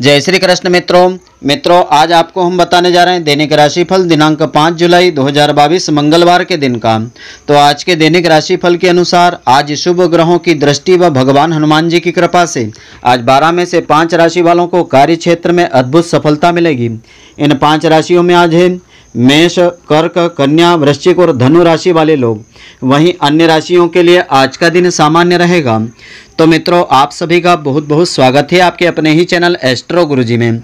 जय श्री कृष्ण मित्रों मित्रों आज आपको हम बताने जा रहे हैं दैनिक राशिफल दिनांक 5 जुलाई 2022 मंगलवार के दिन का तो आज के दैनिक राशिफल के अनुसार आज शुभ ग्रहों की दृष्टि व भगवान हनुमान जी की कृपा से आज 12 में से पाँच राशि वालों को कार्य क्षेत्र में अद्भुत सफलता मिलेगी इन पाँच राशियों में आज है मेष कर्क कन्या वृश्चिक और धनु राशि वाले लोग वहीं अन्य राशियों के लिए आज का दिन सामान्य रहेगा तो मित्रों आप सभी का बहुत बहुत स्वागत है आपके अपने ही चैनल एस्ट्रो गुरुजी में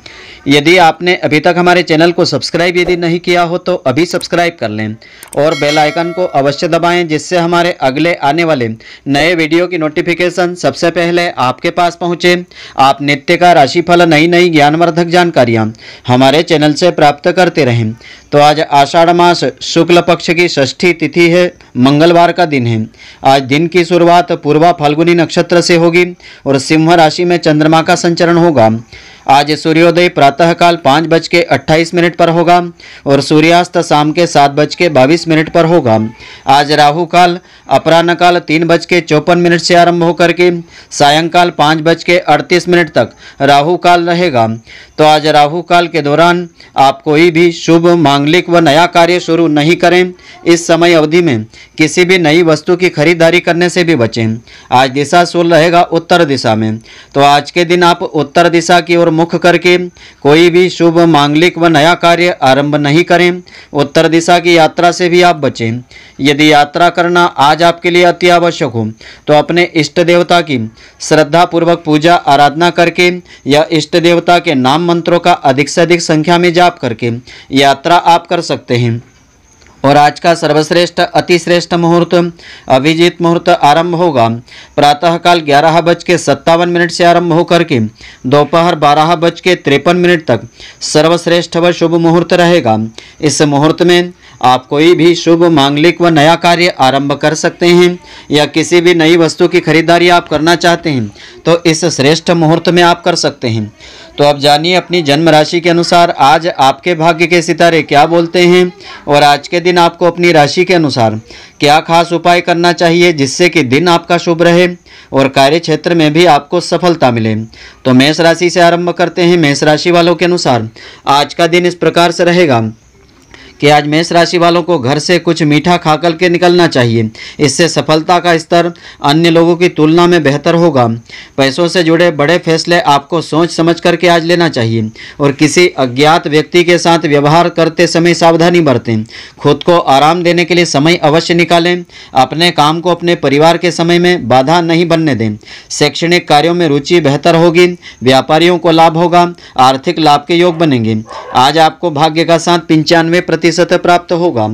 यदि आपने अभी तक हमारे चैनल को सब्सक्राइब यदि नहीं किया हो तो अभी सब्सक्राइब कर लें और बेल आइकन को अवश्य दबाएं जिससे हमारे अगले आने वाले नए वीडियो की नोटिफिकेशन सबसे पहले आपके पास पहुँचे आप नित्य का राशिफल नई नई ज्ञानवर्धक जानकारियाँ हमारे चैनल से प्राप्त करते रहें तो आज आषाढ़ मास शुक्ल पक्ष की षष्ठी तिथि है मंगलवार का दिन है आज दिन की शुरुआत पूर्वा फाल्गुनी नक्षत्र से होगी और सिंह राशि में चंद्रमा का संचरण होगा आज सूर्योदय प्रातःकाल पाँच बज के अट्ठाईस मिनट पर होगा और सूर्यास्त शाम के सात बज के बाईस मिनट पर होगा आज राहु काल अपराह्न काल तीन बज के चौपन मिनट से आरंभ होकर के सायंकाल पाँच बज के अड़तीस मिनट तक राहु काल रहेगा तो आज राहु काल के दौरान आप कोई भी शुभ मांगलिक व नया कार्य शुरू नहीं करें इस समय अवधि में किसी भी नई वस्तु की खरीदारी करने से भी बचें आज दिशा शुल रहेगा उत्तर दिशा में तो आज के दिन आप उत्तर दिशा की ओर मुख करके कोई भी शुभ मांगलिक व नया कार्य आरंभ नहीं करें उत्तर दिशा की यात्रा से भी आप बचें यदि यात्रा करना आज आपके लिए अति आवश्यक हो तो अपने इष्ट देवता की श्रद्धापूर्वक पूजा आराधना करके या इष्ट देवता के नाम मंत्रों का अधिक से अधिक संख्या में जाप करके यात्रा आप कर सकते हैं और आज का सर्वश्रेष्ठ अतिश्रेष्ठ मुहूर्त अभिजीत मुहूर्त आरंभ होगा प्रातःकाल ग्यारह बज के सत्तावन मिनट से आरंभ होकर के दोपहर बारह बज के तिरपन मिनट तक सर्वश्रेष्ठ व शुभ मुहूर्त रहेगा इस मुहूर्त में आप कोई भी शुभ मांगलिक व नया कार्य आरंभ कर सकते हैं या किसी भी नई वस्तु की खरीदारी आप करना चाहते हैं तो इस श्रेष्ठ मुहूर्त में आप कर सकते हैं तो आप जानिए अपनी जन्म राशि के अनुसार आज आपके भाग्य के सितारे क्या बोलते हैं और आज के दिन आपको अपनी राशि के अनुसार क्या खास उपाय करना चाहिए जिससे कि दिन आपका शुभ रहे और कार्य क्षेत्र में भी आपको सफलता मिले तो मेष राशि से आरंभ करते हैं मेष राशि वालों के अनुसार आज का दिन इस प्रकार से रहेगा कि आज मेष राशि वालों को घर से कुछ मीठा खा कर के निकलना चाहिए इससे सफलता का स्तर अन्य लोगों की तुलना में बेहतर होगा पैसों से जुड़े बड़े फैसले आपको सोच समझ करके आज लेना चाहिए और किसी अज्ञात व्यक्ति के साथ व्यवहार करते समय सावधानी बरतें खुद को आराम देने के लिए समय अवश्य निकालें अपने काम को अपने परिवार के समय में बाधा नहीं बनने दें शैक्षणिक कार्यों में रुचि बेहतर होगी व्यापारियों को लाभ होगा आर्थिक लाभ के योग बनेंगे आज आपको भाग्य का साथ पंचानवे प्रतिशत प्रतिशत प्राप्त होगा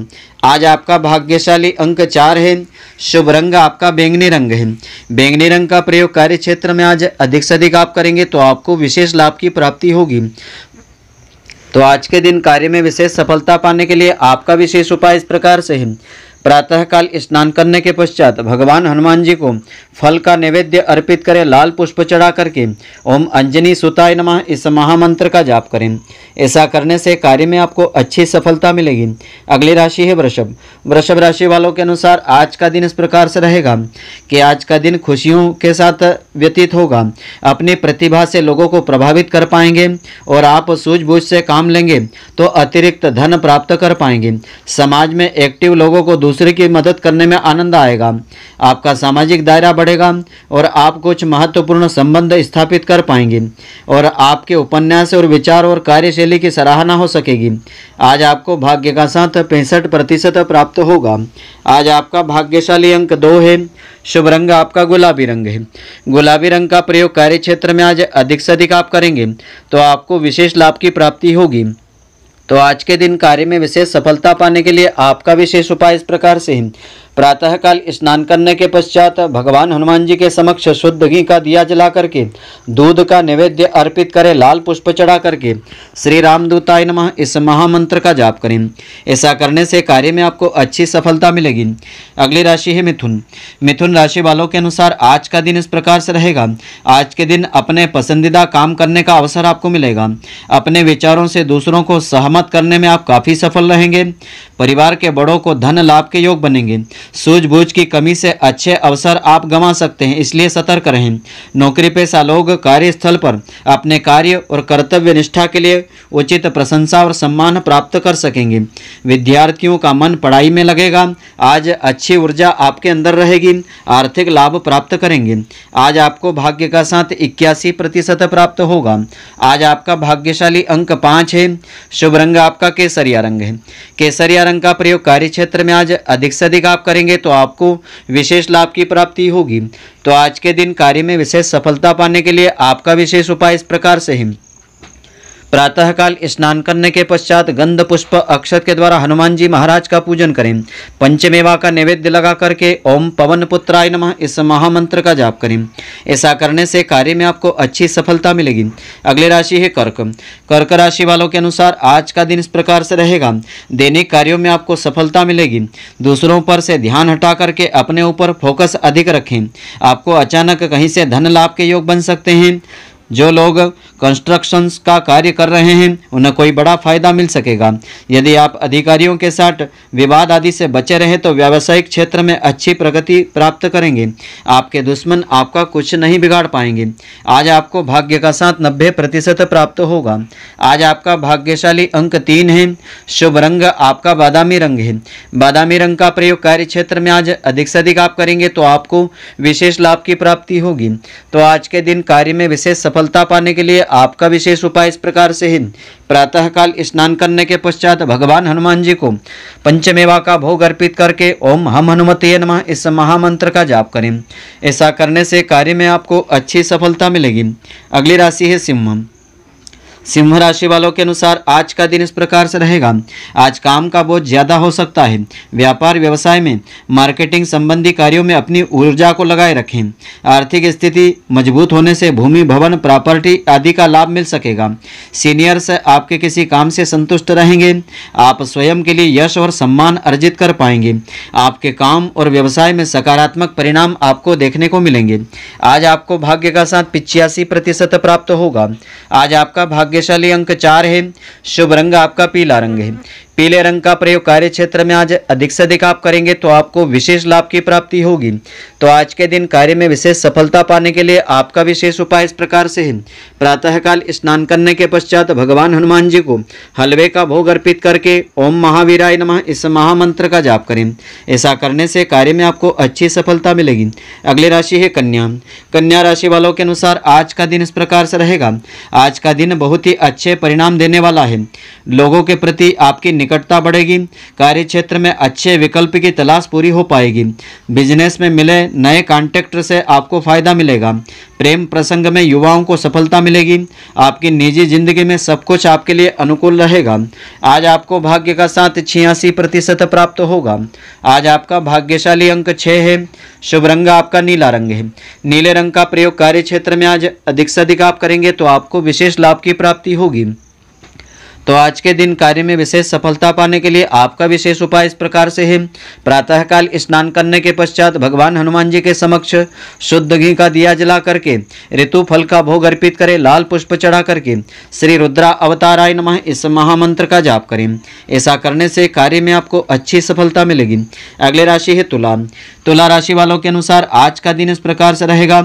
आज आपका भाग्यशाली अंक चार है शुभ रंग आपका बैंगनी रंग है बैंगनी रंग का प्रयोग कार्य क्षेत्र में आज अधिक से अधिक आप करेंगे तो आपको विशेष लाभ की प्राप्ति होगी तो आज के दिन कार्य में विशेष सफलता पाने के लिए आपका विशेष उपाय इस प्रकार से है प्रातःकाल स्नान करने के पश्चात भगवान हनुमान जी को फल का नैवेद्य अर्पित करें लाल पुष्प चढ़ा करके ओम अंजनी सुताय नमः इस महामंत्र का जाप करें ऐसा करने से कार्य में आपको अच्छी सफलता मिलेगी अगली राशि है वृषभ वृषभ राशि वालों के अनुसार आज का दिन इस प्रकार से रहेगा कि आज का दिन खुशियों के साथ व्यतीत होगा अपनी प्रतिभा से लोगों को प्रभावित कर पाएंगे और आप सूझबूझ से काम लेंगे तो अतिरिक्त धन प्राप्त कर पाएंगे समाज में एक्टिव लोगों को दूसरे की मदद करने में आनंद आएगा आपका सामाजिक दायरा बढ़ेगा और आप कुछ महत्वपूर्ण संबंध स्थापित कर पाएंगे और आपके उपन्यास और विचार और कार्यशैली की सराहना हो सकेगी आज आपको भाग्य का साथ पैंसठ प्रतिशत प्राप्त होगा आज आपका भाग्यशाली अंक दो है शुभ रंग आपका गुलाबी रंग है गुलाबी रंग का प्रयोग कार्य क्षेत्र में आज अधिक से अधिक आप करेंगे तो आपको विशेष लाभ की प्राप्ति होगी तो आज के दिन कार्य में विशेष सफलता पाने के लिए आपका विशेष उपाय इस प्रकार से है प्रातःकाल स्नान करने के पश्चात भगवान हनुमान जी के समक्ष शुद्ध घी का दिया जला करके दूध का नैवेद्य अर्पित करें लाल पुष्प चढ़ा करके श्री रामदूताय नमः इस महामंत्र का जाप करें ऐसा करने से कार्य में आपको अच्छी सफलता मिलेगी अगली राशि है मिथुन मिथुन राशि वालों के अनुसार आज का दिन इस प्रकार से रहेगा आज के दिन अपने पसंदीदा काम करने का अवसर आपको मिलेगा अपने विचारों से दूसरों को सहमत करने में आप काफ़ी सफल रहेंगे परिवार के बड़ों को धन लाभ के योग बनेंगे सूझबूझ की कमी से अच्छे अवसर आप गंवा सकते हैं इसलिए सतर्क रहें नौकरी पेशा लोग कार्यस्थल पर अपने कार्य और कर्तव्य निष्ठा के लिए उचित प्रशंसा और सम्मान प्राप्त कर सकेंगे विद्यार्थियों का मन पढ़ाई में लगेगा आज अच्छी ऊर्जा आपके अंदर रहेगी आर्थिक लाभ प्राप्त करेंगे आज आपको भाग्य का साथ इक्यासी प्रतिशत प्राप्त होगा आज आपका भाग्यशाली अंक पाँच है शुभ रंग आपका केसरिया रंग है केसरिया रंग का प्रयोग कार्य क्षेत्र में आज अधिक से अधिक आप करेंगे तो आपको विशेष लाभ की प्राप्ति होगी तो आज के दिन कार्य में विशेष सफलता पाने के लिए आपका विशेष उपाय इस प्रकार से है प्रातःकाल स्नान करने के पश्चात गंध पुष्प अक्षत के द्वारा हनुमान जी महाराज का पूजन करें पंचमेवा का नैवेद्य लगा करके ओम पवन पुत्राय नम इस महामंत्र का जाप करें ऐसा करने से कार्य में आपको अच्छी सफलता मिलेगी अगली राशि है कर्क कर्क राशि वालों के अनुसार आज का दिन इस प्रकार से रहेगा दैनिक कार्यों में आपको सफलता मिलेगी दूसरों पर से ध्यान हटा करके अपने ऊपर फोकस अधिक रखें आपको अचानक कहीं से धन लाभ के योग बन सकते हैं जो लोग कंस्ट्रक्शंस का कार्य कर रहे हैं उन्हें कोई बड़ा फायदा मिल सकेगा यदि आप अधिकारियों के साथ विवाद आदि से बचे रहे तो व्यावसायिक क्षेत्र में अच्छी प्रगति प्राप्त करेंगे आपके दुश्मन आपका कुछ नहीं बिगाड़ पाएंगे आज आपको भाग्य का साथ नब्बे प्रतिशत प्राप्त होगा आज आपका भाग्यशाली अंक तीन है शुभ रंग आपका बादामी रंग है बादामी रंग का प्रयोग कार्य क्षेत्र में आज अधिक से अधिक आप करेंगे तो आपको विशेष लाभ की प्राप्ति होगी तो आज के दिन कार्य में विशेष सफल सफलता पाने के लिए आपका विशेष उपाय इस प्रकार से है प्रातःकाल स्नान करने के पश्चात भगवान हनुमान जी को पंचमेवा का भोग अर्पित करके ओम हम हनुमते नमः इस महामंत्र का जाप करें ऐसा करने से कार्य में आपको अच्छी सफलता मिलेगी अगली राशि है सिंह सिंह राशि वालों के अनुसार आज का दिन इस प्रकार से रहेगा आज काम का बोझ ज़्यादा हो सकता है व्यापार व्यवसाय में मार्केटिंग संबंधी कार्यों में अपनी ऊर्जा को लगाए रखें आर्थिक स्थिति मजबूत होने से भूमि भवन प्रॉपर्टी आदि का लाभ मिल सकेगा सीनियर्स आपके किसी काम से संतुष्ट रहेंगे आप स्वयं के लिए यश और सम्मान अर्जित कर पाएंगे आपके काम और व्यवसाय में सकारात्मक परिणाम आपको देखने को मिलेंगे आज आपको भाग्य का साथ पिचासी प्रतिशत प्राप्त होगा आज आपका भाग्य भाग्यशाली अंक चार है शुभ रंग आपका पीला रंग है पीले रंग का प्रयोग कार्य क्षेत्र में आज अधिक से अधिक आप करेंगे तो आपको विशेष लाभ की प्राप्ति होगी तो आज के दिन कार्य में विशेष सफलता पाने के लिए आपका विशेष उपाय इस प्रकार से है प्रातःकाल स्नान करने के पश्चात भगवान हनुमान जी को हलवे का भोग अर्पित करके ओम महावीराय नमः इस महामंत्र का जाप करें ऐसा करने से कार्य में आपको अच्छी सफलता मिलेगी अगली राशि है कन्या कन्या राशि वालों के अनुसार आज का दिन इस प्रकार से रहेगा आज का दिन बहुत ही अच्छे परिणाम देने वाला है लोगों के प्रति आपकी निकटता बढ़ेगी कार्य क्षेत्र में अच्छे विकल्प की तलाश पूरी हो पाएगी बिजनेस में मिले नए कॉन्टेक्ट से आपको फ़ायदा मिलेगा प्रेम प्रसंग में युवाओं को सफलता मिलेगी आपकी निजी जिंदगी में सब कुछ आपके लिए अनुकूल रहेगा आज आपको भाग्य का साथ छियासी प्रतिशत प्राप्त होगा आज आपका भाग्यशाली अंक छः है शुभ रंग आपका नीला रंग है नीले रंग का प्रयोग कार्य क्षेत्र में आज अधिक से अधिक आप करेंगे तो आपको विशेष लाभ की प्राप्ति होगी तो आज के दिन कार्य में विशेष सफलता पाने के लिए आपका विशेष उपाय इस प्रकार से है प्रातःकाल स्नान करने के पश्चात भगवान हनुमान जी के समक्ष शुद्ध घी का दिया जला करके ऋतु फल का भोग अर्पित करें लाल पुष्प चढ़ा करके श्री रुद्रा अवताराय नमः इस महामंत्र का जाप करें ऐसा करने से कार्य में आपको अच्छी सफलता मिलेगी अगले राशि है तुला तुला राशि वालों के अनुसार आज का दिन इस प्रकार से रहेगा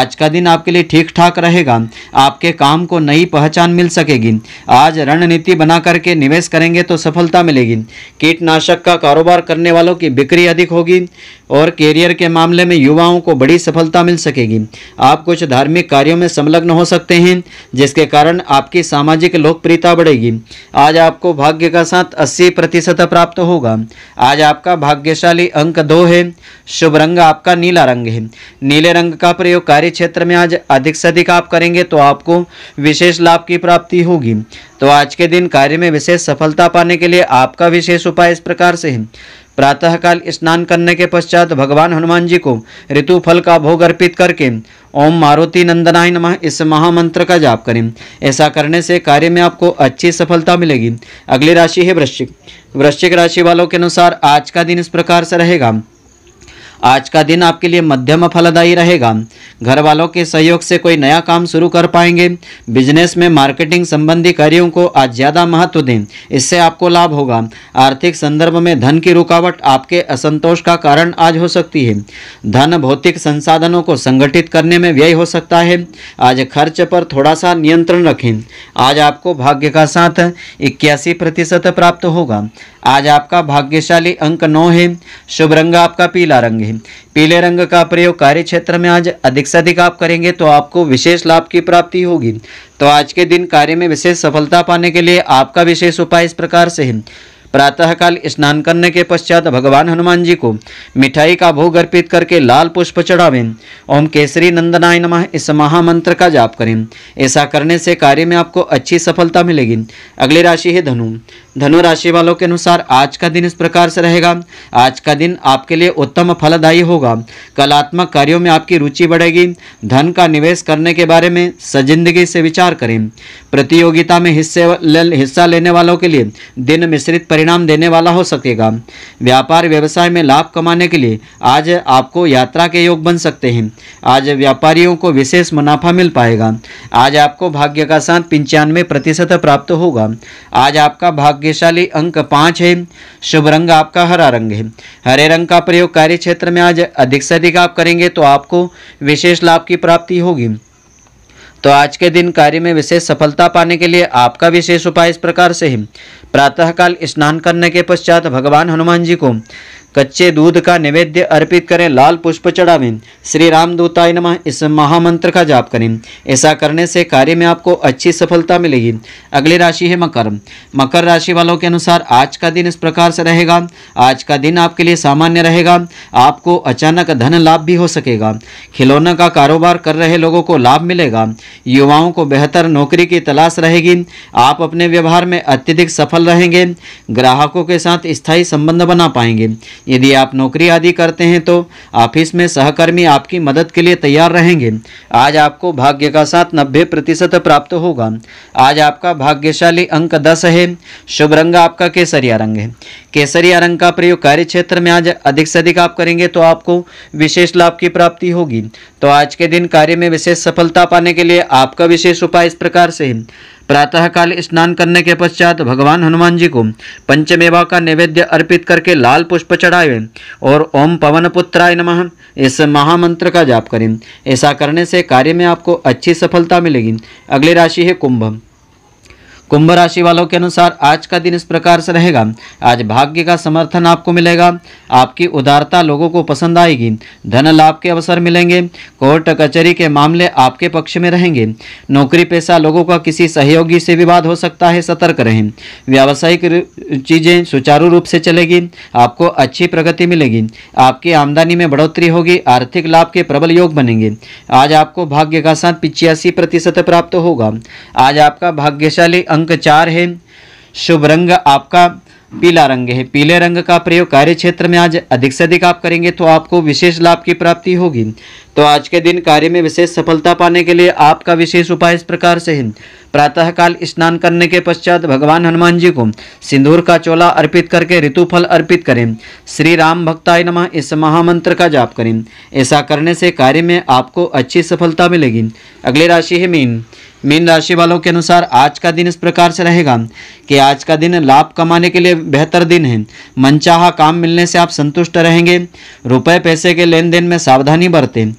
आज का दिन आपके लिए ठीक ठाक रहेगा आपके काम को नई पहचान मिल सकेगी आज रणनीति रणनीति बना करके निवेश करेंगे तो सफलता मिलेगी कीटनाशक का कारोबार करने वालों की बिक्री अधिक होगी और कैरियर के मामले में युवाओं को बड़ी सफलता मिल सकेगी आप कुछ धार्मिक कार्यों में संलग्न हो सकते हैं जिसके कारण आपकी सामाजिक लोकप्रियता बढ़ेगी आज आपको भाग्य का साथ अस्सी प्रतिशत प्राप्त होगा आज आपका भाग्यशाली अंक दो है शुभ रंग आपका नीला रंग है नीले रंग का प्रयोग कार्य क्षेत्र में आज अधिक से अधिक आप करेंगे तो आपको विशेष लाभ की प्राप्ति होगी तो आज के दिन कार्य में विशेष सफलता पाने के लिए आपका विशेष उपाय इस प्रकार से है प्रातःकाल स्नान करने के पश्चात भगवान हनुमान जी को ऋतु फल का भोग अर्पित करके ओम मारुति नंदनाय नमः इस महामंत्र का जाप करें ऐसा करने से कार्य में आपको अच्छी सफलता मिलेगी अगली राशि है वृश्चिक वृश्चिक राशि वालों के अनुसार आज का दिन इस प्रकार से रहेगा आज का दिन आपके लिए मध्यम फलदायी रहेगा घर वालों के सहयोग से कोई नया काम शुरू कर पाएंगे बिजनेस में मार्केटिंग संबंधी कार्यों को आज ज़्यादा महत्व दें इससे आपको लाभ होगा आर्थिक संदर्भ में धन की रुकावट आपके असंतोष का कारण आज हो सकती है धन भौतिक संसाधनों को संगठित करने में व्यय हो सकता है आज खर्च पर थोड़ा सा नियंत्रण रखें आज आपको भाग्य का साथ इक्यासी प्रतिशत प्राप्त होगा आज आपका भाग्यशाली अंक नौ है शुभ रंग आपका पीला रंग है पीले रंग का प्रयोग कार्य क्षेत्र में आज अधिक से अधिक आप करेंगे तो आपको विशेष लाभ की प्राप्ति होगी तो आज के दिन कार्य में विशेष सफलता पाने के लिए आपका विशेष उपाय इस प्रकार से है प्रातःकाल स्नान करने के पश्चात भगवान हनुमान जी को मिठाई का भोग अर्पित करके लाल पुष्प चढ़ावें ओम केसरी नंदनाय नमः इस महामंत्र का जाप करें ऐसा करने से कार्य में आपको अच्छी सफलता मिलेगी अगली राशि है धनु धनु राशि वालों के अनुसार आज का दिन इस प्रकार से रहेगा आज का दिन आपके लिए उत्तम फलदायी होगा कलात्मक कार्यों में आपकी रुचि बढ़ेगी धन का निवेश करने के बारे में सजिंदगी से विचार करें प्रतियोगिता में हिस्से हिस्सा लेने वालों के लिए दिन मिश्रित परिणाम देने वाला हो सकेगा व्यापार व्यवसाय में लाभ कमाने के लिए आज आपको यात्रा के योग बन सकते हैं आज व्यापारियों को विशेष मुनाफा मिल पाएगा आज आपको भाग्य का साथ पंचानवे प्रतिशत प्राप्त होगा आज आपका भाग्यशाली अंक पाँच है शुभ रंग आपका हरा रंग है हरे रंग का प्रयोग कार्य क्षेत्र में आज अधिक से अधिक आप करेंगे तो आपको विशेष लाभ की प्राप्ति होगी तो आज के दिन कार्य में विशेष सफलता पाने के लिए आपका विशेष उपाय इस प्रकार से है प्रातःकाल स्नान करने के पश्चात भगवान हनुमान जी को कच्चे दूध का निवेद्य अर्पित करें लाल पुष्प चढ़ावें श्री दूताय नमः इस महामंत्र का जाप करें ऐसा करने से कार्य में आपको अच्छी सफलता मिलेगी अगली राशि है मकर मकर राशि वालों के अनुसार आज का दिन इस प्रकार से रहेगा आज का दिन आपके लिए सामान्य रहेगा आपको अचानक धन लाभ भी हो सकेगा खिलौना का कारोबार कर रहे लोगों को लाभ मिलेगा युवाओं को बेहतर नौकरी की तलाश रहेगी आप अपने व्यवहार में अत्यधिक सफल रहेंगे ग्राहकों के साथ स्थायी संबंध बना पाएंगे यदि आप नौकरी आदि करते हैं तो ऑफिस में सहकर्मी आपकी मदद के लिए तैयार रहेंगे आज आपको भाग्य का साथ नब्बे प्रतिशत प्राप्त होगा आज आपका भाग्यशाली अंक दस है शुभ रंग आपका केसरिया रंग है केसरिया रंग का प्रयोग कार्य क्षेत्र में आज अधिक से अधिक आप करेंगे तो आपको विशेष लाभ की प्राप्ति होगी तो आज के दिन कार्य में विशेष सफलता पाने के लिए आपका विशेष उपाय इस प्रकार से है प्रातःकाल स्नान करने के पश्चात भगवान हनुमान जी को पंचमेवा का नैवेद्य अर्पित करके लाल पुष्प चढ़ाएं और ओम पवन पुत्राय नम इस महामंत्र का जाप करें ऐसा करने से कार्य में आपको अच्छी सफलता मिलेगी अगली राशि है कुंभ कुंभ राशि वालों के अनुसार आज का दिन इस प्रकार से रहेगा आज भाग्य का समर्थन आपको मिलेगा आपकी उदारता लोगों को पसंद आएगी धन लाभ के अवसर मिलेंगे कोर्ट कचहरी के मामले आपके पक्ष में रहेंगे नौकरी पेशा लोगों का किसी सहयोगी से विवाद हो सकता है सतर्क रहें व्यावसायिक चीज़ें सुचारू रूप से चलेगी आपको अच्छी प्रगति मिलेगी आपकी आमदनी में बढ़ोतरी होगी आर्थिक लाभ के प्रबल योग बनेंगे आज आपको भाग्य का साथ पिचासी प्रतिशत प्राप्त होगा आज आपका भाग्यशाली अंक चार है शुभ रंग आपका पीला रंग है पीले रंग का प्रयोग कार्य क्षेत्र में आज अधिक से अधिक आप करेंगे तो आपको विशेष लाभ की प्राप्ति होगी तो आज के दिन कार्य में विशेष सफलता पाने के लिए आपका विशेष उपाय इस प्रकार से है प्रातःकाल स्नान करने के पश्चात भगवान हनुमान जी को सिंदूर का चोला अर्पित करके ऋतुफल अर्पित करें श्री राम भक्ताय नमः इस महामंत्र का जाप करें ऐसा करने से कार्य में आपको अच्छी सफलता मिलेगी अगली राशि है मीन मीन राशि वालों के अनुसार आज का दिन इस प्रकार से रहेगा कि आज का दिन लाभ कमाने के लिए बेहतर दिन है मनचाहा काम मिलने से आप संतुष्ट रहेंगे रुपए पैसे के लेन देन में सावधानी बरतें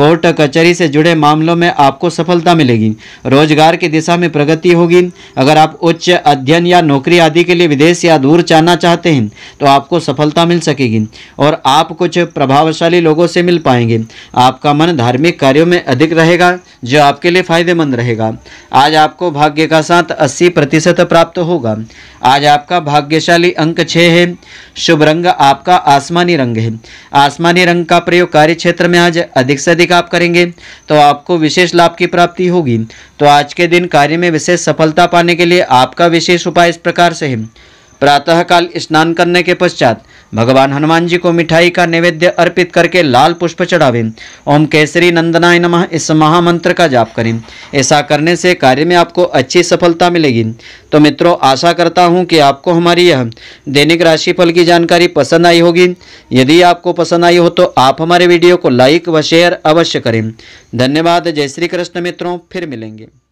कोर्ट कचहरी से जुड़े मामलों में आपको सफलता मिलेगी रोजगार की दिशा में प्रगति होगी अगर आप उच्च अध्ययन या नौकरी आदि के लिए विदेश या दूर जाना चाहते हैं तो आपको सफलता मिल सकेगी और आप कुछ प्रभावशाली लोगों से मिल पाएंगे आपका मन धार्मिक कार्यों में अधिक रहेगा जो आपके लिए फायदेमंद रहेगा आज आपको भाग्य का साथ अस्सी प्रतिशत प्राप्त होगा आज आपका भाग्यशाली अंक छः है शुभ रंग आपका आसमानी रंग है आसमानी रंग का प्रयोग कार्य क्षेत्र में आज अधिक से अधिक अधिक आप करेंगे तो आपको विशेष लाभ की प्राप्ति होगी तो आज के दिन कार्य में विशेष सफलता पाने के लिए आपका विशेष उपाय इस प्रकार से है प्रातःकाल स्नान करने के पश्चात भगवान हनुमान जी को मिठाई का नैवेद्य अर्पित करके लाल पुष्प चढ़ावें ओम केसरी नंदनाय नमः इस महामंत्र का जाप करें ऐसा करने से कार्य में आपको अच्छी सफलता मिलेगी तो मित्रों आशा करता हूँ कि आपको हमारी यह दैनिक राशिफल की जानकारी पसंद आई होगी यदि आपको पसंद आई हो तो आप हमारे वीडियो को लाइक व शेयर अवश्य करें धन्यवाद जय श्री कृष्ण मित्रों फिर मिलेंगे